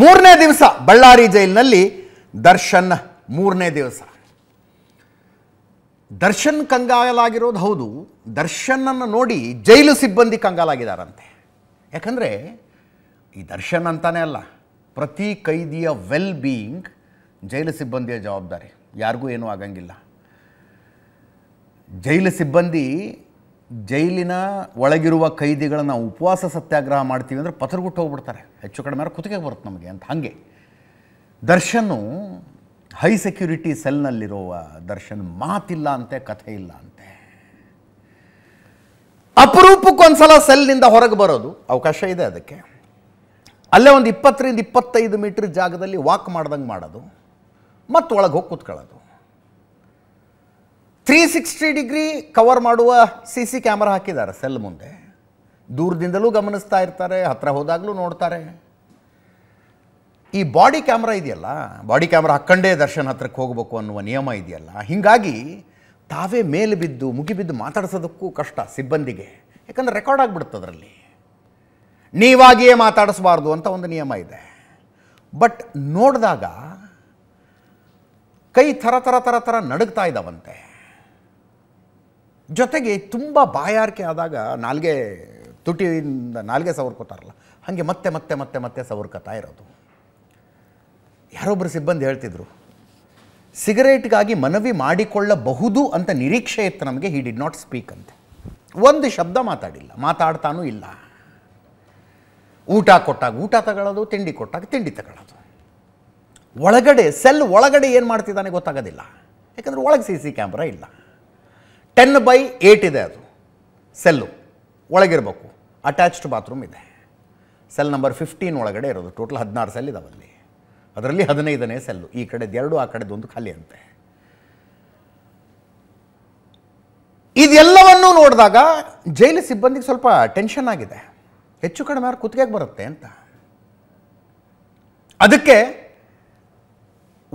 ಮೂರನೇ ದಿವಸ ಬಳ್ಳಾರಿ ಜೈಲಿನಲ್ಲಿ ದರ್ಶನ್ ಮೂರನೇ ದಿವಸ ದರ್ಶನ್ ಕಂಗಾಲಾಗಿರೋದು ಹೌದು ದರ್ಶನನ್ನು ನೋಡಿ ಜೈಲು ಸಿಬ್ಬಂದಿ ಕಂಗಾಲಾಗಿದ್ದಾರಂತೆ ಯಾಕಂದರೆ ಈ ದರ್ಶನ್ ಅಂತಾನೆ ಅಲ್ಲ ಪ್ರತಿ ಕೈದಿಯ ವೆಲ್ ಬೀಯಿಂಗ್ ಜೈಲು ಸಿಬ್ಬಂದಿಯ ಜವಾಬ್ದಾರಿ ಯಾರಿಗೂ ಏನೂ ಆಗಂಗಿಲ್ಲ ಜೈಲು ಸಿಬ್ಬಂದಿ ಜೈಲಿನ ಒಳಗಿರುವ ನಾವು ಉಪವಾಸ ಸತ್ಯಾಗ್ರಹ ಮಾಡ್ತೀವಿ ಅಂದರೆ ಪತ್ರಗುಟ್ಟು ಹೋಗ್ಬಿಡ್ತಾರೆ ಹೆಚ್ಚು ಕಡಿಮೆ ಕುತ್ತಿಗೆ ಬರುತ್ತೆ ನಮಗೆ ಅಂತ ಹಾಗೆ ದರ್ಶನು ಹೈ ಸೆಕ್ಯೂರಿಟಿ ಸೆಲ್ನಲ್ಲಿರುವ ದರ್ಶನ್ ಮಾತಿಲ್ಲ ಅಂತೆ ಕಥೆ ಇಲ್ಲ ಅಂತೆ ಸಲ ಸೆಲ್ನಿಂದ ಹೊರಗೆ ಬರೋದು ಅವಕಾಶ ಇದೆ ಅದಕ್ಕೆ ಅಲ್ಲೇ ಒಂದು ಇಪ್ಪತ್ತರಿಂದ ಇಪ್ಪತ್ತೈದು ಮೀಟ್ರ್ ಜಾಗದಲ್ಲಿ ವಾಕ್ ಮಾಡ್ದಂಗೆ ಮಾಡೋದು ಮತ್ತು ಒಳಗೆ ಹೋಗಿ ಕೂತ್ಕೊಳ್ಳೋದು ತ್ರೀ ಸಿಕ್ಸ್ಟಿ ಡಿಗ್ರಿ ಕವರ್ ಮಾಡುವ ಸಿ ಸಿ ಕ್ಯಾಮರಾ ಹಾಕಿದ್ದಾರೆ ಸೆಲ್ ಮುಂದೆ ದೂರದಿಂದಲೂ ಗಮನಿಸ್ತಾ ಇರ್ತಾರೆ ಹತ್ತಿರ ಹೋದಾಗಲೂ ನೋಡ್ತಾರೆ ಈ ಬಾಡಿ ಕ್ಯಾಮ್ರಾ ಇದೆಯಲ್ಲ ಬಾಡಿ ಕ್ಯಾಮ್ರಾ ಹಾಕ್ಕಂಡೇ ದರ್ಶನ್ ಹತ್ರಕ್ಕೆ ಹೋಗಬೇಕು ಅನ್ನುವ ನಿಯಮ ಇದೆಯಲ್ಲ ಹೀಗಾಗಿ ತಾವೇ ಮೇಲೆ ಬಿದ್ದು ಮುಗಿಬಿದ್ದು ಮಾತಾಡಿಸೋದಕ್ಕೂ ಕಷ್ಟ ಸಿಬ್ಬಂದಿಗೆ ಯಾಕಂದರೆ ರೆಕಾರ್ಡ್ ಆಗಿಬಿಡುತ್ತೆ ಅದರಲ್ಲಿ ನೀವಾಗಿಯೇ ಮಾತಾಡಿಸ್ಬಾರ್ದು ಅಂತ ಒಂದು ನಿಯಮ ಇದೆ ಬಟ್ ನೋಡಿದಾಗ ಕೈ ಥರ ಥರ ಥರ ಥರ ನಡುಗ್ತಾ ಇದ್ದಾವಂತೆ ಜೊತೆಗೆ ತುಂಬ ಬಾಯಾರಿಕೆ ಆದಾಗ ನಾಲ್ಗೆ ತುಟಿಯಿಂದ ನಾಲ್ಗೆ ಸವರ್ಕೋತಾರಲ್ಲ ಹಾಗೆ ಮತ್ತೆ ಮತ್ತೆ ಮತ್ತೆ ಮತ್ತೆ ಸವರ್ಕೋತಾ ಇರೋದು ಯಾರೊಬ್ಬರು ಸಿಬ್ಬಂದಿ ಹೇಳ್ತಿದ್ರು ಸಿಗರೇಟ್ಗಾಗಿ ಮನವಿ ಮಾಡಿಕೊಳ್ಳಬಹುದು ಅಂತ ನಿರೀಕ್ಷೆ ಇತ್ತು ನಮಗೆ ಹಿ ಡಿಡ್ ನಾಟ್ ಸ್ಪೀಕ್ ಅಂತೆ ಒಂದು ಶಬ್ದ ಮಾತಾಡಿಲ್ಲ ಮಾತಾಡ್ತಾನೂ ಇಲ್ಲ ಊಟ ಕೊಟ್ಟಾಗ ಊಟ ತಗೊಳ್ಳೋದು ತಿಂಡಿ ಕೊಟ್ಟಾಗ ತಿಂಡಿ ತಗೊಳ್ಳೋದು ಒಳಗಡೆ ಸೆಲ್ ಒಳಗಡೆ ಏನು ಮಾಡ್ತಿದ್ದಾನೆ ಗೊತ್ತಾಗೋದಿಲ್ಲ ಯಾಕಂದರೆ ಒಳಗೆ ಸಿ ಸಿ ಕ್ಯಾಮ್ರಾ ಇಲ್ಲ ಟೆನ್ ಬೈ ಏಟ್ ಇದೆ ಅದು ಸೆಲ್ಲು ಒಳಗಿರಬೇಕು ಅಟ್ಯಾಚ್ಡ್ ಬಾತ್ರೂಮ್ ಇದೆ ಸೆಲ್ ನಂಬರ್ ಫಿಫ್ಟೀನ್ ಒಳಗಡೆ ಇರೋದು ಟೋಟಲ್ ಹದಿನಾರು ಸೆಲ್ ಇದಾವಲ್ಲಿ ಅದರಲ್ಲಿ ಹದಿನೈದನೇ ಸೆಲ್ಲು ಈ ಕಡೆದು ಎರಡು ಆ ಕಡೆದೊಂದು ಖಾಲಿ ಅಂತೆ ಇದೆಲ್ಲವನ್ನೂ ನೋಡಿದಾಗ ಜೈಲು ಸಿಬ್ಬಂದಿಗೆ ಸ್ವಲ್ಪ ಟೆನ್ಷನ್ ಆಗಿದೆ ಹೆಚ್ಚು ಕಡಿಮೆ ಅವ್ರು ಕುತ್ತಿಗೆಗೆ ಬರುತ್ತೆ ಅಂತ ಅದಕ್ಕೆ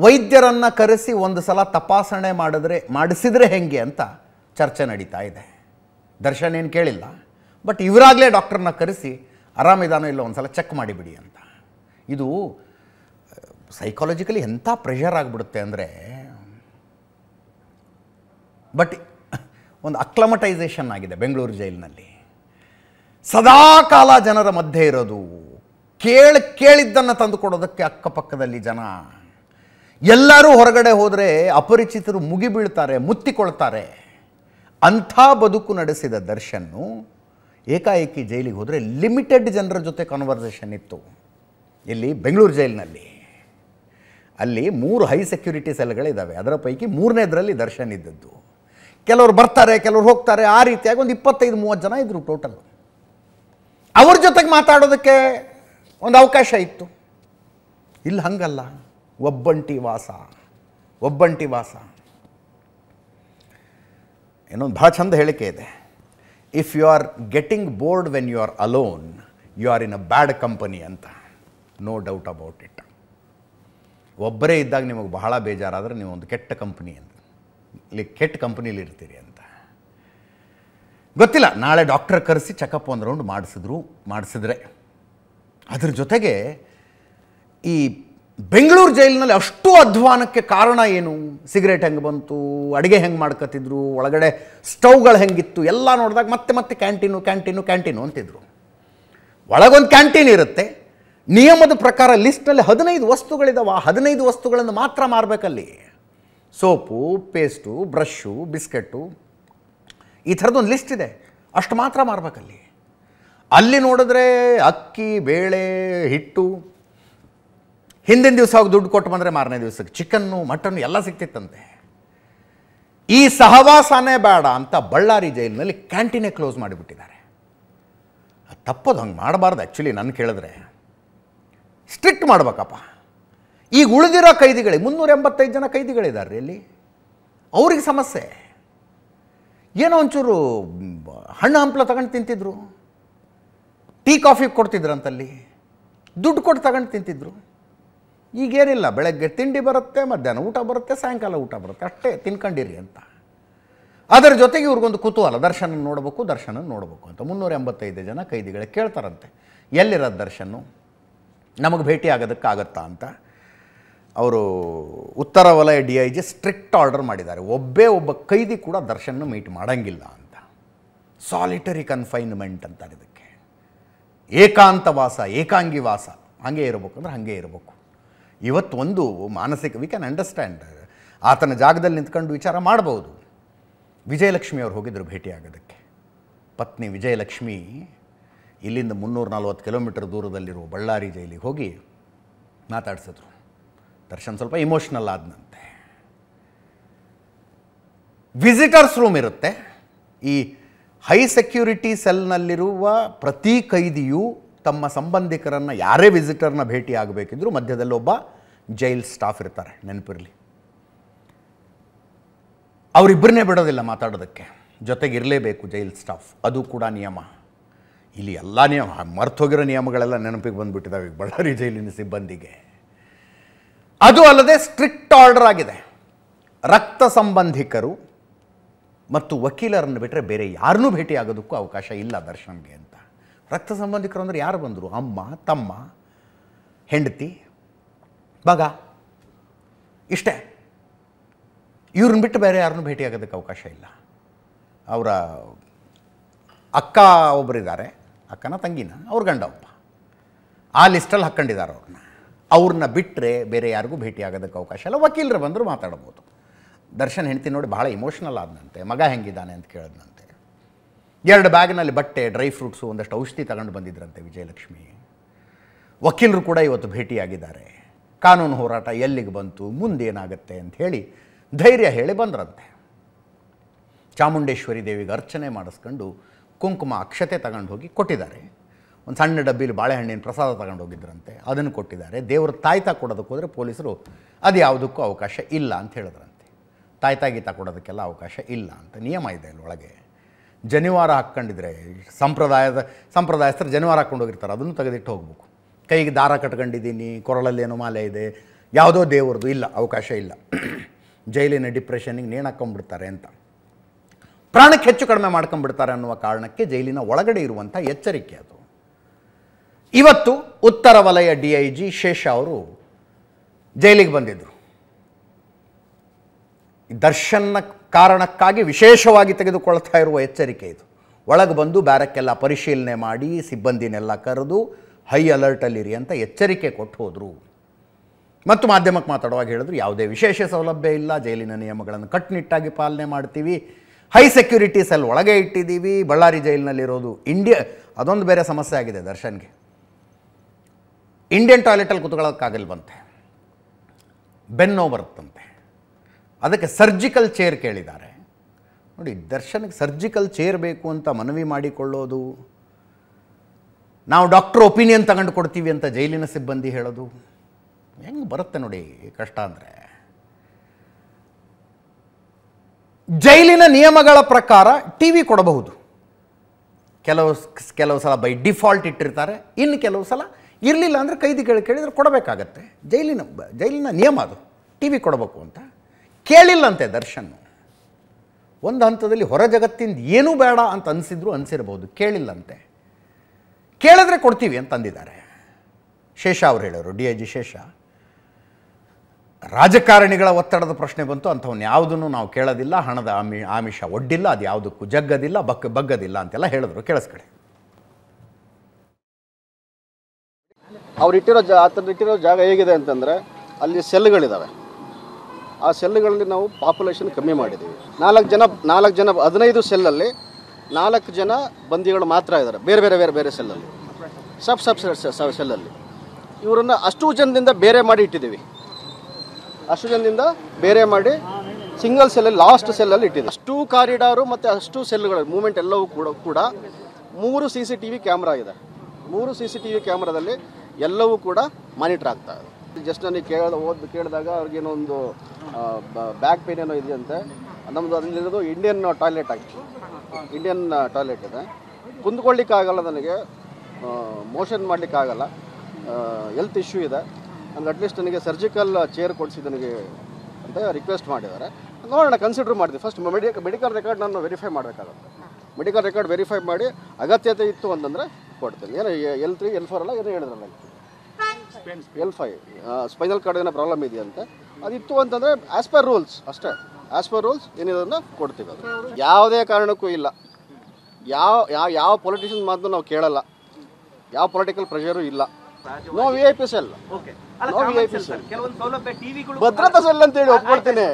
ವೈದ್ಯರನ್ನು ಕರೆಸಿ ಒಂದು ಸಲ ತಪಾಸಣೆ ಮಾಡಿದ್ರೆ ಮಾಡಿಸಿದ್ರೆ ಹೆಂಗೆ ಅಂತ ಚರ್ಚೆ ನಡೀತಾ ಇದೆ ದರ್ಶನ್ ಏನು ಕೇಳಿಲ್ಲ ಬಟ್ ಇವರಾಗಲೇ ಡಾಕ್ಟ್ರನ್ನ ಕರೆಸಿ ಆರಾಮಿದಾನೋ ಇಲ್ಲ ಒಂದು ಸಲ ಚೆಕ್ ಮಾಡಿಬಿಡಿ ಅಂತ ಇದು ಸೈಕಾಲಜಿಕಲಿ ಎಂಥ ಪ್ರೆಷರ್ ಆಗಿಬಿಡುತ್ತೆ ಅಂದರೆ ಬಟ್ ಒಂದು ಅಕ್ಲಮಟೈಸೇಷನ್ ಆಗಿದೆ ಬೆಂಗಳೂರು ಜೈಲಿನಲ್ಲಿ ಸದಾ ಕಾಲ ಜನರ ಮಧ್ಯೆ ಇರೋದು ಕೇಳಿ ಕೇಳಿದ್ದನ್ನು ತಂದು ಕೊಡೋದಕ್ಕೆ ಅಕ್ಕಪಕ್ಕದಲ್ಲಿ ಜನ ಎಲ್ಲರೂ ಹೊರಗಡೆ ಹೋದರೆ ಅಪರಿಚಿತರು ಮುಗಿಬೀಳ್ತಾರೆ ಮುತ್ತಿಕೊಳ್ತಾರೆ ಅಂಥ ಬದುಕು ನಡೆಸಿದ ದರ್ಶನ್ನು ಏಕಾಏಕಿ ಜೈಲಿಗೆ ಹೋದರೆ ಲಿಮಿಟೆಡ್ ಜನರ ಜೊತೆ ಕಾನ್ವರ್ಸೇಷನ್ ಇತ್ತು ಇಲ್ಲಿ ಬೆಂಗಳೂರು ಜೈಲಿನಲ್ಲಿ ಅಲ್ಲಿ ಮೂರು ಹೈ ಸೆಕ್ಯೂರಿಟಿ ಸೆಲ್ಗಳಿದ್ದಾವೆ ಅದರ ಪೈಕಿ ಮೂರನೇದರಲ್ಲಿ ದರ್ಶನ್ ಇದ್ದದ್ದು ಕೆಲವರು ಬರ್ತಾರೆ ಕೆಲವರು ಹೋಗ್ತಾರೆ ಆ ರೀತಿಯಾಗಿ ಒಂದು ಇಪ್ಪತ್ತೈದು ಮೂವತ್ತು ಜನ ಇದ್ದರು ಟೋಟಲ್ ಅವ್ರ ಜೊತೆಗೆ ಮಾತಾಡೋದಕ್ಕೆ ಒಂದು ಅವಕಾಶ ಇತ್ತು ಇಲ್ಲಿ ಹಂಗಲ್ಲ ಒಬ್ಬಂಟಿ ವಾಸ ಒಬ್ಬಂಟಿ ವಾಸ ಇನ್ನೊಂದು ಭಾಳ ಚಂದ ಹೇಳಿಕೆ ಇದೆ if you are getting bored when you are alone you are in a bad company ಅಂತ ನೋ ಡೌಟ್ ಅಬೌಟ್ ಇಟ್ ಒಬ್ಬರೇ ಇದ್ದಾಗ ನಿಮಗೆ ಬಹಳ ಬೇಜಾರಾದರೆ ನೀವು ಒಂದು ಕೆಟ್ಟ ಕಂಪನಿ ಅಂತ ಇಲ್ಲಿ ಕೆಟ್ಟ ಕಂಪ್ನೀಲಿ ಇರ್ತೀರಿ ಅಂತ ಗೊತ್ತಿಲ್ಲ ನಾಳೆ ಡಾಕ್ಟರ್ ಕರೆಸಿ ಚೆಕಪ್ ಒಂದು ರೌಂಡ್ ಮಾಡಿಸಿದ್ರು ಮಾಡಿಸಿದ್ರೆ ಅದ್ರ ಜೊತೆಗೆ ಈ ಬೆಂಗಳೂರು ಜೈಲಿನಲ್ಲಿ ಅಷ್ಟು ಅಧ್ವಾನಕ್ಕೆ ಕಾರಣ ಏನು ಸಿಗರೇಟ್ ಹೆಂಗೆ ಬಂತು ಅಡುಗೆ ಹೆಂಗೆ ಮಾಡ್ಕೊತಿದ್ರು ಒಳಗಡೆ ಸ್ಟೌವ್ಗಳು ಹೆಂಗಿತ್ತು ಎಲ್ಲ ನೋಡಿದಾಗ ಮತ್ತೆ ಮತ್ತೆ ಕ್ಯಾಂಟೀನು ಕ್ಯಾಂಟೀನು ಕ್ಯಾಂಟೀನು ಅಂತಿದ್ರು ಒಳಗೊಂದು ಕ್ಯಾಂಟೀನ್ ಇರುತ್ತೆ ನಿಯಮದ ಪ್ರಕಾರ ಲಿಸ್ಟಲ್ಲಿ ಹದಿನೈದು ವಸ್ತುಗಳಿದಾವೆ ಹದಿನೈದು ವಸ್ತುಗಳನ್ನು ಮಾತ್ರ ಮಾರಬೇಕಲ್ಲಿ ಸೋಪು ಪೇಸ್ಟು ಬ್ರಷ್ಷು ಬಿಸ್ಕೆಟ್ಟು ಈ ಥರದೊಂದು ಲಿಸ್ಟ್ ಇದೆ ಅಷ್ಟು ಮಾತ್ರ ಮಾರಬೇಕಲ್ಲಿ ಅಲ್ಲಿ ನೋಡಿದ್ರೆ ಅಕ್ಕಿ ಬೇಳೆ ಹಿಟ್ಟು ಹಿಂದಿನ ದಿವಸ ಹೋಗಿ ದುಡ್ಡು ಕೊಟ್ಟು ಬಂದರೆ ಮಾರನೇ ದಿವಸಕ್ಕೆ ಚಿಕನ್ನು ಮಟನ್ನು ಎಲ್ಲ ಸಿಗ್ತಿತ್ತಂತೆ ಈ ಸಹವಾಸನೇ ಬೇಡ ಅಂತ ಬಳ್ಳಾರಿ ಜೈಲಿನಲ್ಲಿ ಕ್ಯಾಂಟೀನೇ ಕ್ಲೋಸ್ ಮಾಡಿಬಿಟ್ಟಿದ್ದಾರೆ ತಪ್ಪದು ಹಂಗೆ ಮಾಡಬಾರ್ದು ಆ್ಯಕ್ಚುಲಿ ನಾನು ಕೇಳಿದ್ರೆ ಸ್ಟ್ರಿಕ್ಟ್ ಮಾಡ್ಬೇಕಪ್ಪ ಈಗ ಉಳಿದಿರೋ ಕೈದಿಗಳಿಗೆ ಮುನ್ನೂರ ಎಂಬತ್ತೈದು ಜನ ಕೈದಿಗಳಿದ್ದಾರೆ ಇಲ್ಲಿ ಅವ್ರಿಗೆ ಸಮಸ್ಯೆ ಏನೋ ಒಂಚೂರು ಹಣ್ಣು ಹಂಪ್ಲ ತಗೊಂಡು ತಿಂತಿದ್ರು ಟೀ ಕಾಫಿ ಕೊಡ್ತಿದ್ರು ಕೊಡ್ತಿದ್ರಂತಲ್ಲಿ ದುಡ್ಡು ಕೊಟ್ಟು ತಗೊಂಡು ತಿಂತಿದ್ರು ಈಗೇನಿಲ್ಲ ಬೆಳಗ್ಗೆ ತಿಂಡಿ ಬರುತ್ತೆ ಮಧ್ಯಾಹ್ನ ಊಟ ಬರುತ್ತೆ ಸಾಯಂಕಾಲ ಊಟ ಬರುತ್ತೆ ಅಷ್ಟೇ ತಿನ್ಕೊಂಡಿರಿ ಅಂತ ಅದರ ಜೊತೆಗೆ ಇವ್ರಿಗೊಂದು ಕುತೂಹಲ ದರ್ಶನ ನೋಡಬೇಕು ದರ್ಶನ ನೋಡಬೇಕು ಅಂತ ಮುನ್ನೂರ ಎಂಬತ್ತೈದು ಜನ ಕೈದಿಗಳೇ ಕೇಳ್ತಾರಂತೆ ಎಲ್ಲಿರೋದು ದರ್ಶನ ನಮಗೆ ಭೇಟಿ ಆಗೋದಕ್ಕಾಗತ್ತಾ ಅಂತ ಅವರು ಉತ್ತರ ವಲಯ D I G strict order ಮಾಡಿದ್ದಾರೆ ಒಬ್ಬೇ ಒಬ್ಬ ಕೈದಿ ಕೂಡ ದರ್ಶನ ಮೀಟ್ ಮಾಡೋಂಗಿಲ್ಲ ಅಂತ ಸಾಲಿಟರಿ ಕನ್ಫೈನ್ಮೆಂಟ್ ಅಂತಾರೆ ಇದಕ್ಕೆ ಏಕಾಂತವಾಸ ಏಕಾಂಗಿ ವಾಸ ಹಾಗೆ ಇರಬೇಕು ಅಂದರೆ ಹಾಗೆ ಇರಬೇಕು ಇವತ್ತು ಒಂದು ಮಾನಸಿಕ ವಿ ಕ್ಯಾನ್ ಅಂಡರ್ಸ್ಟ್ಯಾಂಡ್ ಆತನ ಜಾಗದಲ್ಲಿ ನಿಂತ್ಕೊಂಡು ವಿಚಾರ ಮಾಡ್ಬೋದು ವಿಜಯಲಕ್ಷ್ಮಿ ಅವ್ರು ಹೋಗಿದ್ದರು ಭೇಟಿಯಾಗೋದಕ್ಕೆ ಪತ್ನಿ ವಿಜಯಲಕ್ಷ್ಮಿ ಇಲ್ಲಿಂದ ಮುನ್ನೂರ ನಲ್ವತ್ತು ಕಿಲೋಮೀಟರ್ ದೂರದಲ್ಲಿರುವ ಬಳ್ಳಾರಿ ಜೈಲಿಗೆ ಹೋಗಿ ಮಾತಾಡಿಸಿದ್ರು ದರ್ಶನ್ ಸ್ವಲ್ಪ ಇಮೋಷ್ನಲ್ ಆದನಂತೆ ವಿಸಿಟರ್ಸ್ ರೂಮ್ ಇರುತ್ತೆ ಈ ಹೈ ಸೆಕ್ಯೂರಿಟಿ ಸೆಲ್ನಲ್ಲಿರುವ ಪ್ರತಿ ಕೈದಿಯು ತಮ್ಮ ಸಂಬಂಧಿಕರನ್ನು ಯಾರೇ ವಿಸಿಟರ್ನ ಭೇಟಿ ಆಗಬೇಕಿದ್ರು ಮಧ್ಯದಲ್ಲಿ ಒಬ್ಬ ಜೈಲ್ ಸ್ಟಾಫ್ ಇರ್ತಾರೆ ನೆನಪಿರಲಿ ಅವರಿಬ್ಬರನ್ನೇ ಬಿಡೋದಿಲ್ಲ ಮಾತಾಡೋದಕ್ಕೆ ಜೊತೆಗಿರಲೇಬೇಕು ಜೈಲ್ ಸ್ಟಾಫ್ ಅದು ಕೂಡ ನಿಯಮ ಇಲ್ಲಿ ಎಲ್ಲ ನಿಯಮ ಮರ್ತೋಗಿರೋ ನಿಯಮಗಳೆಲ್ಲ ನೆನಪಿಗೆ ಬಂದುಬಿಟ್ಟಿದ್ದಾವೆ ಬಳ್ಳಾರಿ ಜೈಲಿನ ಸಿಬ್ಬಂದಿಗೆ ಅದು ಅಲ್ಲದೆ ಸ್ಟ್ರಿಕ್ಟ್ ಆರ್ಡರ್ ಆಗಿದೆ ರಕ್ತ ಸಂಬಂಧಿಕರು ಮತ್ತು ವಕೀಲರನ್ನು ಬಿಟ್ಟರೆ ಬೇರೆ ಯಾರನ್ನೂ ಭೇಟಿಯಾಗೋದಕ್ಕೂ ಅವಕಾಶ ಇಲ್ಲ ದರ್ಶನ್ಗೆ ಅಂತ ರಕ್ತ ಸಂಬಂಧಿಕರು ಅಂದರೆ ಯಾರು ಬಂದರು ಅಮ್ಮ ತಮ್ಮ ಹೆಂಡತಿ ಮಗ ಇಷ್ಟೇ ಇವ್ರನ್ನ ಬಿಟ್ಟು ಬೇರೆ ಯಾರನ್ನೂ ಭೇಟಿಯಾಗೋದಕ್ಕೆ ಅವಕಾಶ ಇಲ್ಲ ಅವರ ಅಕ್ಕ ಒಬ್ಬರಿದ್ದಾರೆ ಅಕ್ಕನ ತಂಗಿನ ಅವ್ರ ಗಂಡ ಒಬ್ಬ ಆ ಲಿಸ್ಟಲ್ಲಿ ಹಾಕ್ಕೊಂಡಿದ್ದಾರೆ ಅವ್ರನ್ನ ಅವ್ರನ್ನ ಬಿಟ್ಟರೆ ಬೇರೆ ಯಾರಿಗೂ ಭೇಟಿಯಾಗೋದಕ್ಕೆ ಅವಕಾಶ ಇಲ್ಲ ವಕೀಲರು ಬಂದರೂ ಮಾತಾಡ್ಬೋದು ದರ್ಶನ್ ಹೆಂಡತಿ ನೋಡಿ ಭಾಳ ಇಮೋಷನಲ್ ಆದನಂತೆ ಮಗ ಹೆಂಗಿದ್ದಾನೆ ಅಂತ ಕೇಳಿದ್ನಂತೆ ಎರಡು ಬ್ಯಾಗ್ನಲ್ಲಿ ಬಟ್ಟೆ ಡ್ರೈ ಫ್ರೂಟ್ಸು ಒಂದಷ್ಟು ಔಷಧಿ ತಗೊಂಡು ಬಂದಿದ್ರಂತೆ ವಿಜಯಲಕ್ಷ್ಮಿ ವಕೀಲರು ಕೂಡ ಇವತ್ತು ಭೇಟಿಯಾಗಿದ್ದಾರೆ ಕಾನೂನು ಹೋರಾಟ ಎಲ್ಲಿಗೆ ಬಂತು ಮುಂದೇನಾಗತ್ತೆ ಅಂತ ಹೇಳಿ ಧೈರ್ಯ ಹೇಳಿ ಬಂದ್ರಂತೆ ಚಾಮುಂಡೇಶ್ವರಿ ದೇವಿಗೆ ಅರ್ಚನೆ ಮಾಡಿಸ್ಕೊಂಡು ಕುಂಕುಮ ಅಕ್ಷತೆ ತಗೊಂಡು ಹೋಗಿ ಕೊಟ್ಟಿದ್ದಾರೆ ಒಂದು ಸಣ್ಣ ಡಬ್ಬಿಲಿ ಬಾಳೆಹಣ್ಣಿನ ಪ್ರಸಾದ ತಗೊಂಡು ಹೋಗಿದ್ರಂತೆ ಅದನ್ನು ಕೊಟ್ಟಿದ್ದಾರೆ ದೇವ್ರ ತಾಯ್ತಾ ಕೊಡೋದಕ್ಕೆ ಹೋದರೆ ಪೊಲೀಸರು ಅದು ಯಾವುದಕ್ಕೂ ಅವಕಾಶ ಇಲ್ಲ ಅಂತ ಹೇಳಿದ್ರಂತೆ ತಾಯ್ತ ಗೀತ ಕೊಡೋದಕ್ಕೆಲ್ಲ ಅವಕಾಶ ಇಲ್ಲ ಅಂತ ನಿಯಮ ಇದೆ ಅಲ್ಲಿ ಒಳಗೆ ಜನಿವಾರ ಹಾಕ್ಕೊಂಡಿದ್ರೆ ಸಂಪ್ರದಾಯದ ಸಂಪ್ರದಾಯಸ್ಥರು ಜನಿವಾರ ಹಾಕ್ಕೊಂಡು ಹೋಗಿರ್ತಾರೆ ಅದನ್ನು ತೆಗೆದಿಟ್ಟು ಹೋಗ್ಬೇಕು ಕೈಗೆ ದಾರ ಕಟ್ಕೊಂಡಿದ್ದೀನಿ ಏನು ಮಾಲೆ ಇದೆ ಯಾವುದೋ ದೇವ್ರದ್ದು ಇಲ್ಲ ಅವಕಾಶ ಇಲ್ಲ ಜೈಲಿನ ಡಿಪ್ರೆಷನ್ನಿಗೆ ನೇಣು ಹಾಕ್ಕೊಂಡ್ಬಿಡ್ತಾರೆ ಅಂತ ಪ್ರಾಣಕ್ಕೆ ಹೆಚ್ಚು ಕಡಿಮೆ ಮಾಡ್ಕೊಂಡ್ಬಿಡ್ತಾರೆ ಅನ್ನುವ ಕಾರಣಕ್ಕೆ ಜೈಲಿನ ಒಳಗಡೆ ಇರುವಂಥ ಎಚ್ಚರಿಕೆ ಅದು ಇವತ್ತು ಉತ್ತರ ವಲಯ ಡಿ ಐ ಜಿ ಶೇಷ ಅವರು ಜೈಲಿಗೆ ಬಂದಿದ್ದರು ದರ್ಶನ ಕಾರಣಕ್ಕಾಗಿ ವಿಶೇಷವಾಗಿ ತೆಗೆದುಕೊಳ್ತಾ ಇರುವ ಎಚ್ಚರಿಕೆ ಇದು ಒಳಗೆ ಬಂದು ಬ್ಯಾರಕ್ಕೆಲ್ಲ ಪರಿಶೀಲನೆ ಮಾಡಿ ಸಿಬ್ಬಂದಿನೆಲ್ಲ ಕರೆದು ಹೈ ಅಲರ್ಟಲ್ಲಿರಿ ಅಂತ ಎಚ್ಚರಿಕೆ ಕೊಟ್ಟು ಹೋದರು ಮತ್ತು ಮಾಧ್ಯಮಕ್ಕೆ ಮಾತಾಡುವಾಗ ಹೇಳಿದ್ರು ಯಾವುದೇ ವಿಶೇಷ ಸೌಲಭ್ಯ ಇಲ್ಲ ಜೈಲಿನ ನಿಯಮಗಳನ್ನು ಕಟ್ಟುನಿಟ್ಟಾಗಿ ಪಾಲನೆ ಮಾಡ್ತೀವಿ ಹೈ ಸೆಕ್ಯೂರಿಟೀಸ್ ಅಲ್ಲಿ ಒಳಗೆ ಇಟ್ಟಿದ್ದೀವಿ ಬಳ್ಳಾರಿ ಜೈಲಿನಲ್ಲಿರೋದು ಇಂಡಿಯಾ ಅದೊಂದು ಬೇರೆ ಸಮಸ್ಯೆ ಆಗಿದೆ ದರ್ಶನ್ಗೆ ಇಂಡಿಯನ್ ಟಾಯ್ಲೆಟಲ್ಲಿ ಬಂತೆ ಬೆನ್ನೋ ಬರುತ್ತಂತೆ ಅದಕ್ಕೆ ಸರ್ಜಿಕಲ್ ಚೇರ್ ಕೇಳಿದ್ದಾರೆ ನೋಡಿ ದರ್ಶನಕ್ಕೆ ಸರ್ಜಿಕಲ್ ಚೇರ್ ಬೇಕು ಅಂತ ಮನವಿ ಮಾಡಿಕೊಳ್ಳೋದು ನಾವು ಡಾಕ್ಟ್ರ್ ಒಪಿನಿಯನ್ ತಗೊಂಡು ಕೊಡ್ತೀವಿ ಅಂತ ಜೈಲಿನ ಸಿಬ್ಬಂದಿ ಹೇಳೋದು ಹೆಂಗೆ ಬರುತ್ತೆ ನೋಡಿ ಕಷ್ಟ ಅಂದರೆ ಜೈಲಿನ ನಿಯಮಗಳ ಪ್ರಕಾರ ಟಿ ವಿ ಕೊಡಬಹುದು ಕೆಲವು ಕೆಲವು ಸಲ ಬೈ ಡಿಫಾಲ್ಟ್ ಇಟ್ಟಿರ್ತಾರೆ ಇನ್ನು ಕೆಲವು ಸಲ ಇರಲಿಲ್ಲ ಅಂದರೆ ಕೈದಿ ಕೇಳಿ ಕೇಳಿದರೆ ಕೊಡಬೇಕಾಗತ್ತೆ ಜೈಲಿನ ಜೈಲಿನ ನಿಯಮ ಅದು ಟಿ ವಿ ಕೊಡಬೇಕು ಅಂತ ಕೇಳಿಲ್ಲಂತೆ ದರ್ಶನ್ ಒಂದು ಹಂತದಲ್ಲಿ ಹೊರ ಜಗತ್ತಿಂದ ಏನೂ ಬೇಡ ಅಂತ ಅನಿಸಿದ್ರು ಅನಿಸಿರ್ಬೋದು ಕೇಳಿಲ್ಲಂತೆ ಕೇಳಿದ್ರೆ ಕೊಡ್ತೀವಿ ಅಂತ ಅಂದಿದ್ದಾರೆ ಶೇಷ ಅವರು ಹೇಳೋರು ಡಿ ಐ ಜಿ ಶೇಷ ರಾಜಕಾರಣಿಗಳ ಒತ್ತಡದ ಪ್ರಶ್ನೆ ಬಂತು ಅಂಥವನ್ನ ಯಾವುದನ್ನು ನಾವು ಕೇಳೋದಿಲ್ಲ ಹಣದ ಆಮಿ ಆಮಿಷ ಒಡ್ಡಿಲ್ಲ ಅದು ಯಾವುದಕ್ಕೂ ಜಗ್ಗದಿಲ್ಲ ಬಕ್ಕ ಬಗ್ಗದಿಲ್ಲ ಅಂತೆಲ್ಲ ಹೇಳಿದ್ರು ಕೇಳಿಸ್ಕಡೆ ಅವ್ರು ಇಟ್ಟಿರೋ ಜಾ ಆತನ ಇಟ್ಟಿರೋ ಜಾಗ ಹೇಗಿದೆ ಅಂತಂದರೆ ಅಲ್ಲಿ ಸೆಲ್ಗಳಿದ್ದಾವೆ ಆ ಸೆಲ್ಗಳಲ್ಲಿ ನಾವು ಪಾಪ್ಯುಲೇಷನ್ ಕಮ್ಮಿ ಮಾಡಿದ್ದೀವಿ ನಾಲ್ಕು ಜನ ನಾಲ್ಕು ಜನ ಹದಿನೈದು ಸೆಲ್ಲಲ್ಲಿ ನಾಲ್ಕು ಜನ ಬಂದಿಗಳು ಮಾತ್ರ ಇದ್ದಾರೆ ಬೇರೆ ಬೇರೆ ಬೇರೆ ಬೇರೆ ಸೆಲ್ಲಲ್ಲಿ ಸಬ್ ಸಬ್ ಸೆಲ್ಲಲ್ಲಿ ಇವರನ್ನು ಅಷ್ಟು ಜನದಿಂದ ಬೇರೆ ಮಾಡಿ ಇಟ್ಟಿದ್ದೀವಿ ಅಷ್ಟು ಜನದಿಂದ ಬೇರೆ ಮಾಡಿ ಸಿಂಗಲ್ ಸೆಲ್ಲಲ್ಲಿ ಲಾಸ್ಟ್ ಸೆಲ್ಲಲ್ಲಿ ಇಟ್ಟಿದ್ದೀವಿ ಅಷ್ಟು ಕಾರಿಡಾರು ಮತ್ತು ಅಷ್ಟು ಸೆಲ್ಗಳು ಮೂಮೆಂಟ್ ಎಲ್ಲವೂ ಕೂಡ ಕೂಡ ಮೂರು C C T V camera ಇದೆ ಮೂರು ಸಿ ಸಿ ಟಿ ವಿ ಕ್ಯಾಮ್ರಾದಲ್ಲಿ ಎಲ್ಲವೂ ಕೂಡ ಮಾನಿಟರ್ ಆಗ್ತಾ ಇದೆ ಜಸ್ಟ್ ನನಗೆ ಕೇಳ ಓದ್ ಕೇಳಿದಾಗ ಒಂದು ಬ್ಯಾಕ್ ಪೇನ್ ಏನೋ ಇದೆಯಂತೆ ನಮ್ಮದು ಅಲ್ಲಿರೋದು ಇಂಡಿಯನ್ ಟಾಯ್ಲೆಟ್ ಆಗಿತ್ತು ಇಂಡಿಯನ್ ಟಾಯ್ಲೆಟ್ ಇದೆ ಕುಂದ್ಕೊಳ್ಲಿಕ್ಕಾಗಲ್ಲ ನನಗೆ ಮೋಷನ್ ಮಾಡಲಿಕ್ಕಾಗಲ್ಲ ಹೆಲ್ತ್ ಇಶ್ಯೂ ಇದೆ ನನಗೆ ಅಟ್ಲೀಸ್ಟ್ ನನಗೆ ಸರ್ಜಿಕಲ್ ಚೇರ್ ಕೊಡಿಸಿ ನನಗೆ ಅಂತ ರಿಕ್ವೆಸ್ಟ್ ಮಾಡಿದ್ದಾರೆ ನೋಡೋಣ ಕನ್ಸಿಡರ್ ಮಾಡಿದ್ವಿ ಫಸ್ಟ್ ಮೆಡಿ ಮೆಡಿಕಲ್ ರೆಕಾರ್ಡ್ ನಾನು ವೆರಿಫೈ ಮಾಡಬೇಕಾಗುತ್ತೆ ಮೆಡಿಕಲ್ ರೆಕಾರ್ಡ್ ವೆರಿಫೈ ಮಾಡಿ ಅಗತ್ಯತೆ ಇತ್ತು ಅಂತಂದರೆ ಕೊಡ್ತೀನಿ ಏನೋ ಎಲ್ ತ್ರೀ ಎಲ್ ಫೋರ್ ಎಲ್ಲ ಏನು ಹೇಳಿದ್ರಲ್ಲ ಎಲ್ ಫೈ ಸ್ಪೈನಲ್ ಕಾರ್ಡ್ ಏನೋ ಪ್ರಾಬ್ಲಮ್ ಇದೆಯಂತೆ ಅದಿತ್ತು ಅಂತಂದರೆ ಆ್ಯಸ್ ಪರ್ ರೂಲ್ಸ್ ಅಷ್ಟೇ ಆ್ಯಸ್ ಪರ್ ರೂಲ್ಸ್ ಏನಿದನ್ನು ಕೊಡ್ತೀವಿ ಅದು ಯಾವುದೇ ಕಾರಣಕ್ಕೂ ಇಲ್ಲ ಯಾವ ಯಾವ ಯಾವ ಪೊಲಿಟಿಷನ್ ಮಾತು ನಾವು ಕೇಳಲ್ಲ ಯಾವ ಪೊಲಿಟಿಕಲ್ ಪ್ರೆಷರು ಇಲ್ಲ no V I P cell ಕೆಲವೊಂದು ಸೌಲಭ್ಯ ಟಿವಿಗಳು ಭದ್ರತಾ ಸೆಲ್ ಅಂತ ಹೇಳಿ ಒಪ್ಕೊಳ್ತೇನೆ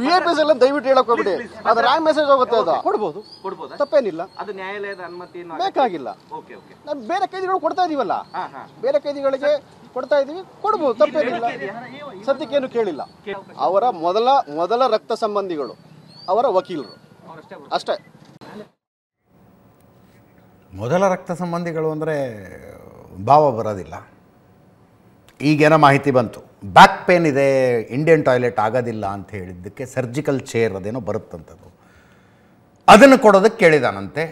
ವಿ ಐ ಪಿ ಸೆಲ್ ಅಂತ ದಯವಿಟ್ಟು ಹೇಳಕ್ ಹೋಗ್ಬಿಡಿ ಅದು ರಾಂಗ್ ಮೆಸೇಜ್ ಹೋಗುತ್ತೆ ಅದು ಕೊಡ್ಬೋದು ತಪ್ಪೇನಿಲ್ಲ ಅದು ನ್ಯಾಯಾಲಯದ ಅನುಮತಿ ಬೇಕಾಗಿಲ್ಲ ಓಕೆ ಓಕೆ ಬೇರೆ ಕೈದಿಗಳು ಕೊಡ್ತಾ ಇದೀವಲ್ಲ ಬೇರೆ ಕೈದಿಗಳಿಗೆ ಕೊಡ್ತಾ ಇದೀವಿ ಕೊಡ್ಬೋದು ತಪ್ಪೇನಿಲ್ಲ ಸದ್ಯಕ್ಕೇನು ಕೇಳಿಲ್ಲ ಅವರ ಮೊದಲ ಮೊದಲ ರಕ್ತ ಸಂಬಂಧಿಗಳು ಅವರ ವಕೀಲರು ಅಷ್ಟೇ ಮೊದಲ ರಕ್ತ ಸಂಬಂಧಿಗಳು ಅಂದರೆ ಭಾವ ಬರೋದಿಲ್ಲ ಈಗೇನೋ ಮಾಹಿತಿ ಬಂತು ಬ್ಯಾಕ್ ಪೇನ್ ಇದೆ ಇಂಡಿಯನ್ ಟಾಯ್ಲೆಟ್ ಆಗೋದಿಲ್ಲ ಅಂತ ಹೇಳಿದ್ದಕ್ಕೆ ಸರ್ಜಿಕಲ್ ಚೇರ್ ಅದೇನೋ ಬರುತ್ತಂಥದ್ದು ಅದನ್ನು ಕೊಡೋದಕ್ಕೆ ಕೇಳಿದಾನಂತೆ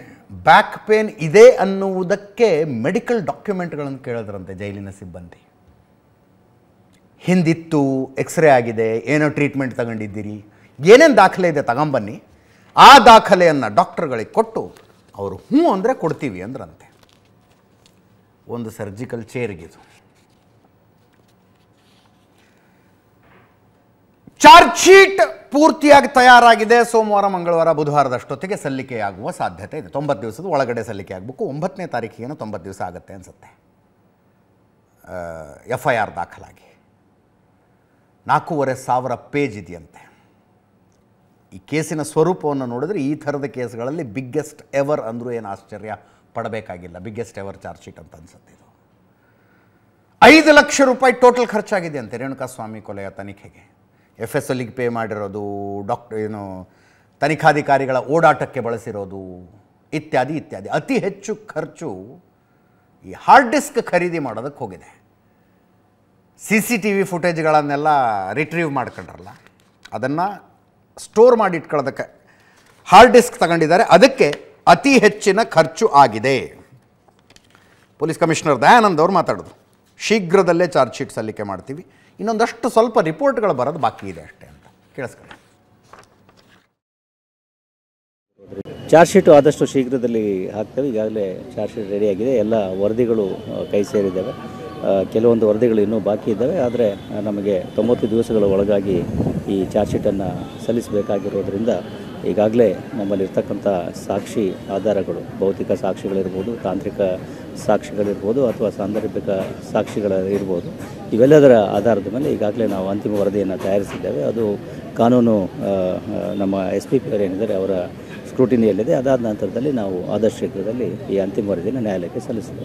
ಬ್ಯಾಕ್ ಪೇನ್ ಇದೆ ಅನ್ನುವುದಕ್ಕೆ ಮೆಡಿಕಲ್ ಡಾಕ್ಯುಮೆಂಟ್ಗಳನ್ನು ಕೇಳಿದ್ರಂತೆ ಜೈಲಿನ ಸಿಬ್ಬಂದಿ ಹಿಂದಿತ್ತು ಎಕ್ಸ್ರೇ ಆಗಿದೆ ಏನೋ ಟ್ರೀಟ್ಮೆಂಟ್ ತಗೊಂಡಿದ್ದೀರಿ ಏನೇನು ದಾಖಲೆ ಇದೆ ತಗೊಂಬನ್ನಿ ಆ ದಾಖಲೆಯನ್ನು ಡಾಕ್ಟರ್ಗಳಿಗೆ ಕೊಟ್ಟು ಅವರು ಹ್ಞೂ ಅಂದರೆ ಕೊಡ್ತೀವಿ ಅಂದ್ರಂತೆ ಒಂದು ಸರ್ಜಿಕಲ್ ಚೇರ್ಗಿದು ಚಾರ್ಜ್ ಶೀಟ್ ಪೂರ್ತಿಯಾಗಿ ತಯಾರಾಗಿದೆ ಸೋಮವಾರ ಮಂಗಳವಾರ ಬುಧವಾರದಷ್ಟೊತ್ತಿಗೆ ಸಲ್ಲಿಕೆಯಾಗುವ ಸಾಧ್ಯತೆ ಇದೆ ತೊಂಬತ್ತು ದಿವಸದ ಒಳಗಡೆ ಸಲ್ಲಿಕೆ ಆಗಬೇಕು ಒಂಬತ್ತನೇ ತಾರೀಕಿಗೇನು ತೊಂಬತ್ತು ದಿವಸ ಆಗುತ್ತೆ ಅನಿಸುತ್ತೆ ಎಫ್ ಐ ಆರ್ ದಾಖಲಾಗಿ ನಾಲ್ಕೂವರೆ ಸಾವಿರ ಪೇಜ್ ಇದೆಯಂತೆ ಈ ಕೇಸಿನ ಸ್ವರೂಪವನ್ನು ನೋಡಿದ್ರೆ ಈ ಥರದ ಕೇಸ್ಗಳಲ್ಲಿ ಬಿಗ್ಗೆಸ್ಟ್ ಎವರ್ ಅಂದರೂ ಏನು ಆಶ್ಚರ್ಯ ಪಡಬೇಕಾಗಿಲ್ಲ ಬಿಗ್ಗೆಸ್ಟ್ ಎವರ್ ಚಾರ್ಜ್ ಶೀಟ್ ಅಂತ ಅನ್ಸುತ್ತೆ ಇದು ಐದು ಲಕ್ಷ ರೂಪಾಯಿ ಟೋಟಲ್ ಖರ್ಚಾಗಿದೆ ಅಂತೆ ರೇಣುಕಾಸ್ವಾಮಿ ಕೊಲೆಯ ತನಿಖೆಗೆ ಎಫ್ ಎಸ್ ಎಲ್ಲಿಗೆ ಪೇ ಮಾಡಿರೋದು ಡಾಕ್ಟರ್ ಏನು ತನಿಖಾಧಿಕಾರಿಗಳ ಓಡಾಟಕ್ಕೆ ಬಳಸಿರೋದು ಇತ್ಯಾದಿ ಇತ್ಯಾದಿ ಅತಿ ಹೆಚ್ಚು ಖರ್ಚು ಈ ಹಾರ್ಡ್ ಡಿಸ್ಕ್ ಖರೀದಿ ಮಾಡೋದಕ್ಕೆ ಹೋಗಿದೆ ಸಿ ಸಿ ಟಿ ವಿ ಫುಟೇಜ್ಗಳನ್ನೆಲ್ಲ ರಿಟ್ರೀವ್ ಮಾಡ್ಕೊಂಡ್ರಲ್ಲ ಅದನ್ನು ಸ್ಟೋರ್ ಮಾಡಿ ಇಟ್ಕೊಳ್ಳೋದಕ್ಕೆ ಹಾರ್ಡ್ ಡಿಸ್ಕ್ ತಗೊಂಡಿದ್ದಾರೆ ಅದಕ್ಕೆ ಅತಿ ಹೆಚ್ಚಿನ ಖರ್ಚು ಆಗಿದೆ ಪೊಲೀಸ್ ಕಮಿಷನರ್ ದಯಾನಂದ್ ಅವರು ಮಾತಾಡೋದು ಶೀಘ್ರದಲ್ಲೇ ಚಾರ್ಜ್ ಶೀಟ್ ಸಲ್ಲಿಕೆ ಮಾಡ್ತೀವಿ ಇನ್ನೊಂದಷ್ಟು ಸ್ವಲ್ಪ ರಿಪೋರ್ಟ್ಗಳು ಬರೋದು ಬಾಕಿ ಇದೆ ಅಷ್ಟೇ ಅಂತ ಕೇಳಿಸ್ಕೊಳ್ಳಿ ಚಾರ್ಜ್ ಶೀಟು ಆದಷ್ಟು ಶೀಘ್ರದಲ್ಲಿ ಹಾಕ್ತೇವೆ ಈಗಾಗಲೇ ಚಾರ್ಜ್ ಶೀಟ್ ರೆಡಿಯಾಗಿದೆ ಎಲ್ಲ ವರದಿಗಳು ಕೈ ಸೇರಿದ್ದಾವೆ ಕೆಲವೊಂದು ವರದಿಗಳು ಇನ್ನೂ ಬಾಕಿ ಇದ್ದಾವೆ ಆದರೆ ನಮಗೆ ತೊಂಬತ್ತು ದಿವಸಗಳ ಒಳಗಾಗಿ ಈ ಚಾರ್ಜ್ ಶೀಟನ್ನು ಸಲ್ಲಿಸಬೇಕಾಗಿರೋದ್ರಿಂದ ಈಗಾಗಲೇ ನಮ್ಮಲ್ಲಿರ್ತಕ್ಕಂಥ ಸಾಕ್ಷಿ ಆಧಾರಗಳು ಭೌತಿಕ ಸಾಕ್ಷಿಗಳಿರ್ಬೋದು ತಾಂತ್ರಿಕ ಸಾಕ್ಷಿಗಳಿರ್ಬೋದು ಅಥವಾ ಸಾಂದರ್ಭಿಕ ಸಾಕ್ಷಿಗಳಿರ್ಬೋದು ಇವೆಲ್ಲದರ ಆಧಾರದ ಮೇಲೆ ಈಗಾಗಲೇ ನಾವು ಅಂತಿಮ ವರದಿಯನ್ನು ತಯಾರಿಸಿದ್ದೇವೆ ಅದು ಕಾನೂನು ನಮ್ಮ ಎಸ್ ಪಿ ಪಿ ಅವರು ಏನಿದ್ದಾರೆ ಅವರ ಸ್ಕ್ರೂಟಿನಿಯಲ್ಲಿದೆ ಅದಾದ ನಂತರದಲ್ಲಿ ನಾವು ಆದಷ್ಟು ಶೀಘ್ರದಲ್ಲಿ ಈ ಅಂತಿಮ ವರದಿಯನ್ನು ನ್ಯಾಯಾಲಯಕ್ಕೆ ಸಲ್ಲಿಸಿದ್ದೇವೆ